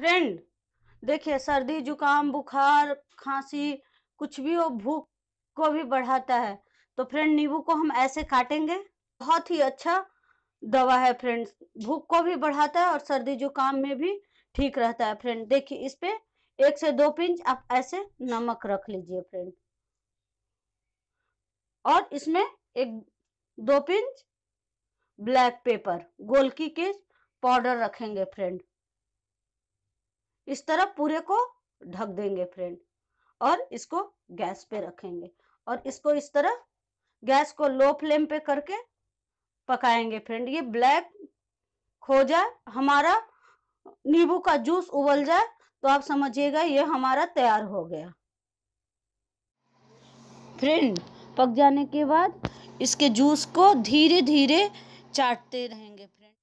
friend देखिए सर्दी जुकाम बुखार खांसी कुछ भी हो भूख को भी बढ़ाता है तो फ्रेंड नींबू को हम ऐसे काटेंगे बहुत ही अच्छा दवा है फ्रेंड्स भूख को भी बढ़ाता है और सर्दी जुकाम में भी ठीक रहता है फ्रेंड देखिए इस पे एक से दो पिंच आप ऐसे नमक रख लीजिए फ्रेंड और इसमें एक दो पिंच ब्लैक पेपर गोलकी के पाउडर रखेंगे फ्रेंड इस तरह पूरे को ढक देंगे फ्रेंड और इसको गैस पे रखेंगे और इसको इस तरह गैस को लो फ्लेम पे करके पकाएंगे फ्रेंड ये ब्लैक हो जाए हमारा नींबू का जूस उबल जाए तो आप समझिएगा ये हमारा तैयार हो गया फ्रेंड पक जाने के बाद इसके जूस को धीरे धीरे चाटते रहेंगे फ्रेंड